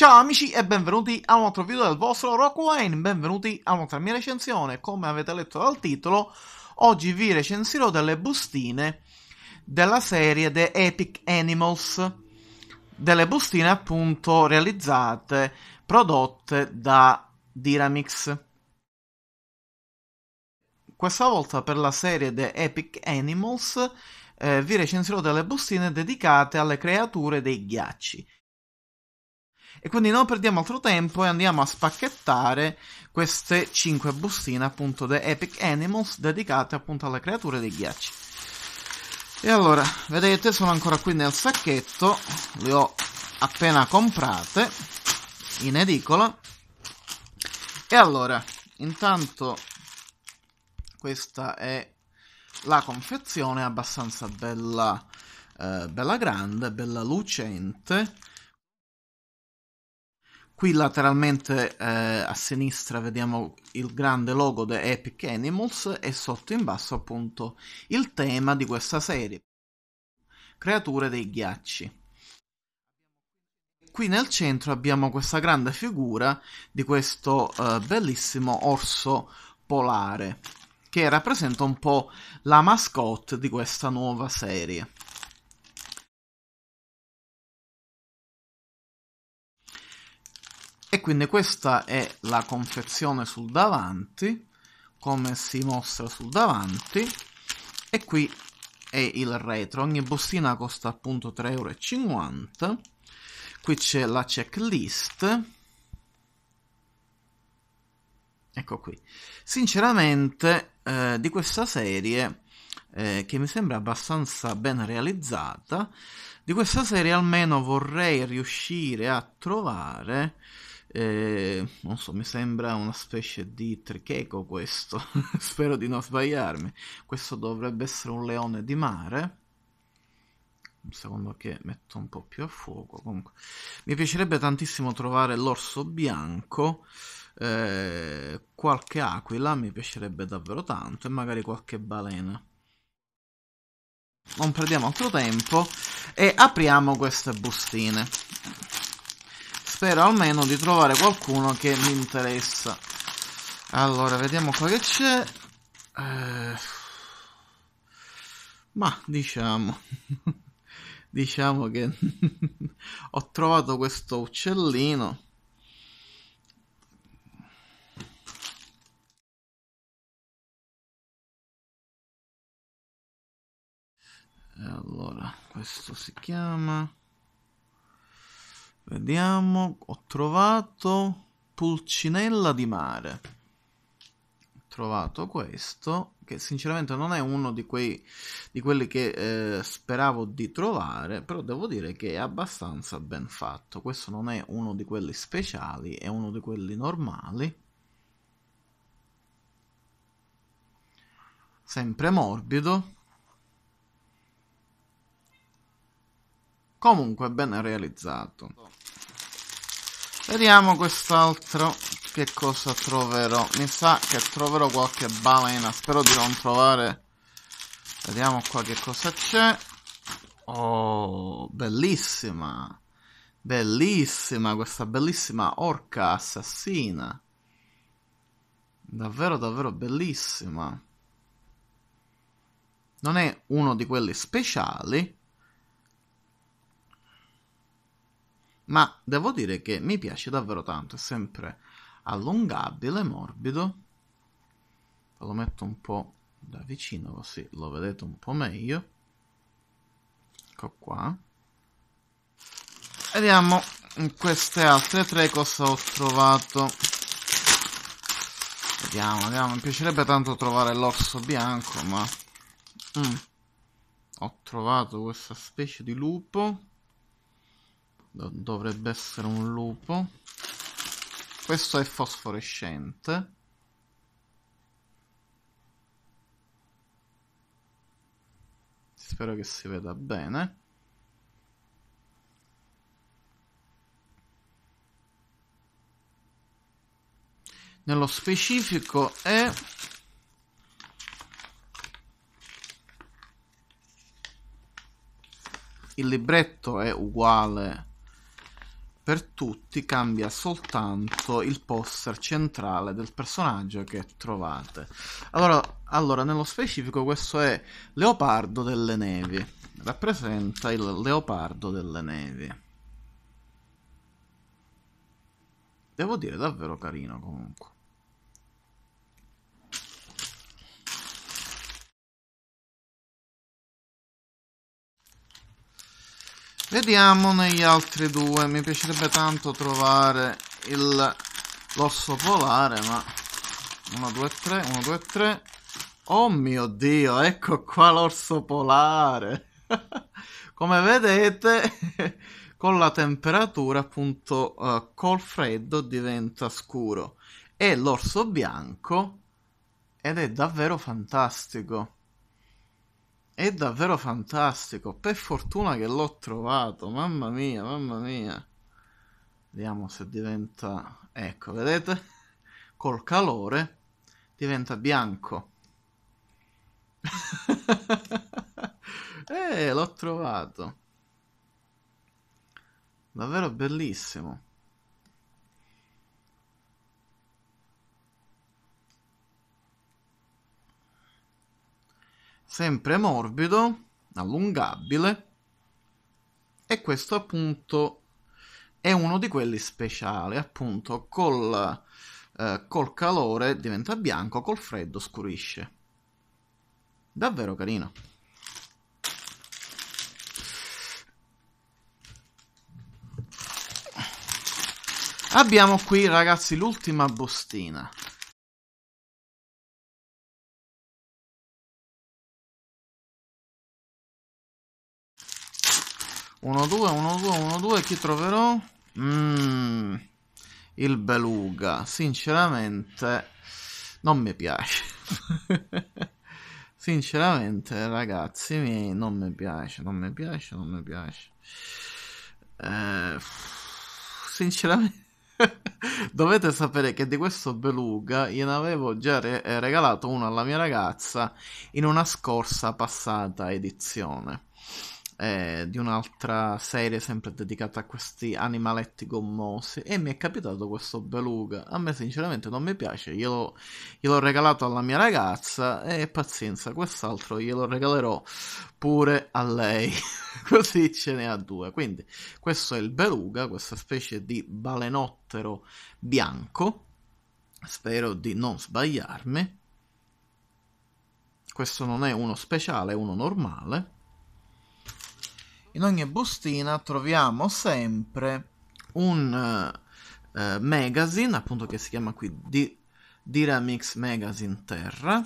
Ciao amici e benvenuti a un altro video del vostro Rockwine, benvenuti a un'altra mia recensione. Come avete letto dal titolo, oggi vi recensirò delle bustine della serie The Epic Animals, delle bustine appunto realizzate, prodotte da Diramix. Questa volta per la serie The Epic Animals eh, vi recensirò delle bustine dedicate alle creature dei ghiacci e quindi non perdiamo altro tempo e andiamo a spacchettare queste 5 bustine appunto The Epic Animals dedicate appunto alle creature dei ghiacci. E allora, vedete, sono ancora qui nel sacchetto, le ho appena comprate in edicola. E allora, intanto questa è la confezione abbastanza bella, eh, bella grande, bella lucente Qui lateralmente eh, a sinistra vediamo il grande logo di Epic Animals e sotto in basso appunto il tema di questa serie, creature dei ghiacci. Qui nel centro abbiamo questa grande figura di questo eh, bellissimo orso polare che rappresenta un po' la mascotte di questa nuova serie. e quindi questa è la confezione sul davanti come si mostra sul davanti e qui è il retro ogni bustina costa appunto 3,50 euro qui c'è la checklist ecco qui sinceramente eh, di questa serie eh, che mi sembra abbastanza ben realizzata di questa serie almeno vorrei riuscire a trovare eh, non so, mi sembra una specie di tricheco questo, spero di non sbagliarmi. Questo dovrebbe essere un leone di mare. secondo che metto un po' più a fuoco. Comunque, mi piacerebbe tantissimo trovare l'orso bianco, eh, qualche aquila, mi piacerebbe davvero tanto, e magari qualche balena. Non perdiamo altro tempo e apriamo queste bustine spero almeno di trovare qualcuno che mi interessa. Allora, vediamo qua che c'è. Eh... Ma diciamo, diciamo che ho trovato questo uccellino. Allora, questo si chiama Vediamo, ho trovato Pulcinella di mare. Ho trovato questo, che sinceramente non è uno di, quei, di quelli che eh, speravo di trovare, però devo dire che è abbastanza ben fatto. Questo non è uno di quelli speciali, è uno di quelli normali. Sempre morbido, comunque ben realizzato. Vediamo quest'altro che cosa troverò. Mi sa che troverò qualche balena, spero di non trovare... Vediamo qua che cosa c'è. Oh, bellissima! Bellissima questa bellissima orca assassina. Davvero, davvero bellissima. Non è uno di quelli speciali, ma devo dire che mi piace davvero tanto, è sempre allungabile, morbido. Lo metto un po' da vicino così lo vedete un po' meglio. Ecco qua. Vediamo queste altre tre cosa ho trovato. Vediamo, vediamo. Mi piacerebbe tanto trovare l'orso bianco, ma... Mm. Ho trovato questa specie di lupo dovrebbe essere un lupo questo è fosforescente spero che si veda bene nello specifico è il libretto è uguale per tutti cambia soltanto il poster centrale del personaggio che trovate. Allora, allora nello specifico questo è Leopardo delle Nevi, rappresenta il Leopardo delle Nevi. Devo dire davvero carino comunque. Vediamo negli altri due. Mi piacerebbe tanto trovare il l'orso polare, ma... 1, 2, 3, 1, 2, 3. Oh mio Dio, ecco qua l'orso polare. Come vedete, con la temperatura, appunto, uh, col freddo diventa scuro. E l'orso bianco, ed è davvero fantastico. È davvero fantastico. Per fortuna che l'ho trovato. Mamma mia, mamma mia. Vediamo se diventa... Ecco, vedete? Col calore diventa bianco. eh, l'ho trovato. Davvero bellissimo. sempre morbido, allungabile e questo appunto è uno di quelli speciali, appunto col, eh, col calore diventa bianco, col freddo scurisce. Davvero carino. Abbiamo qui ragazzi l'ultima bustina. 1, 2, 1, 2, 1, 2, chi troverò? Mmm, il beluga, sinceramente non mi piace. sinceramente ragazzi miei, non mi piace, non mi piace, non mi piace. Eh, sinceramente... Dovete sapere che di questo beluga gliene avevo già re eh, regalato uno alla mia ragazza in una scorsa passata edizione eh, di un'altra serie sempre dedicata a questi animaletti gommosi e mi è capitato questo beluga. A me sinceramente non mi piace, glielo, gliel'ho regalato alla mia ragazza e pazienza, quest'altro glielo regalerò pure a lei, così ce ne ha due. Quindi questo è il beluga, questa specie di balenottero bianco. Spero di non sbagliarmi. Questo non è uno speciale, è uno normale in ogni bustina troviamo sempre un uh, uh, magazine, appunto che si chiama qui D- Diramix Magazine Terra,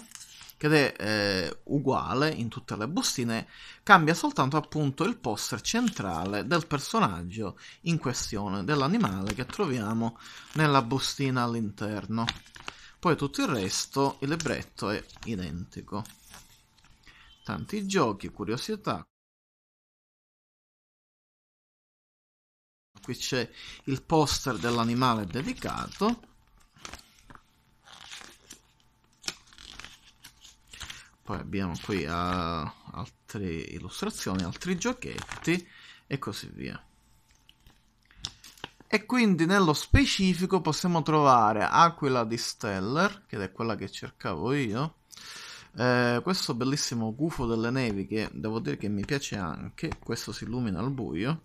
che è eh, uguale in tutte le bustine, cambia soltanto appunto il poster centrale del personaggio in questione, dell'animale che troviamo nella bustina all'interno. Poi tutto il resto, il libretto è identico. Tanti giochi, curiosità, qui c'è il poster dell'animale dedicato poi abbiamo qui uh, altre illustrazioni altri giochetti e così via e quindi nello specifico possiamo trovare Aquila di Steller che è quella che cercavo io eh, questo bellissimo gufo delle nevi che devo dire che mi piace anche questo si illumina al buio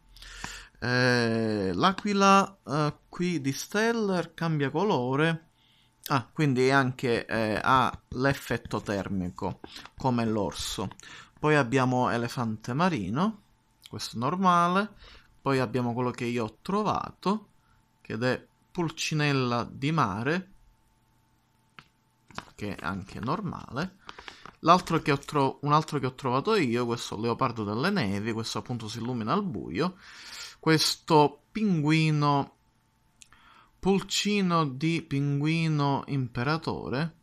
eh, l'aquila eh, qui di Stellar cambia colore. Ah, quindi anche eh, ha l'effetto termico come l'orso. Poi abbiamo elefante marino, questo normale. Poi abbiamo quello che io ho trovato, che è pulcinella di mare, che è anche normale. L'altro che ho tro- un altro che ho trovato io, questo leopardo delle nevi, questo appunto si illumina al buio questo pinguino pulcino di pinguino imperatore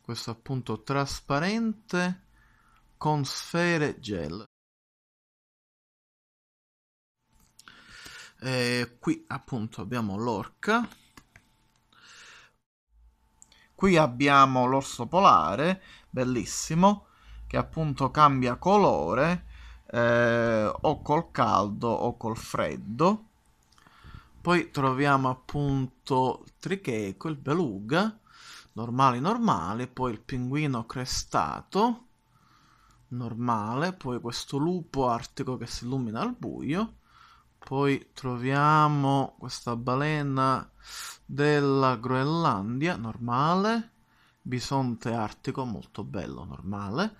questo appunto trasparente con sfere gel e qui appunto abbiamo l'orca qui abbiamo l'orso polare bellissimo che appunto cambia colore eh, o col caldo o col freddo. Poi troviamo appunto il tricheco, il beluga, normale normale, poi il pinguino crestato, normale, poi questo lupo artico che si illumina al buio, poi troviamo questa balena della Groenlandia, normale, bisonte artico, molto bello, normale,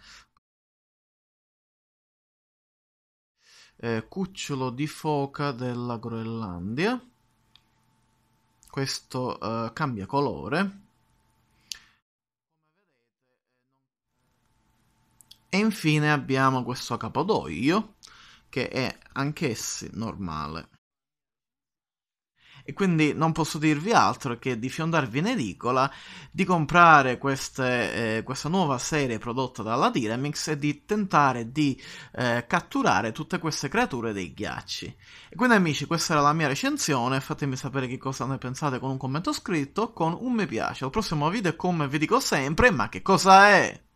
eh, cucciolo di foca della Groenlandia. Questo eh, cambia colore. E infine abbiamo questo capodoglio che è anch'essi normale. E quindi non posso dirvi altro che di fiondarvi in edicola, di comprare queste, eh, questa nuova serie prodotta dalla Dynamix e di tentare di eh, catturare tutte queste creature dei ghiacci. E quindi amici, questa era la mia recensione, fatemi sapere che cosa ne pensate con un commento scritto, con un mi piace. Al prossimo video, come vi dico sempre, ma che cosa è?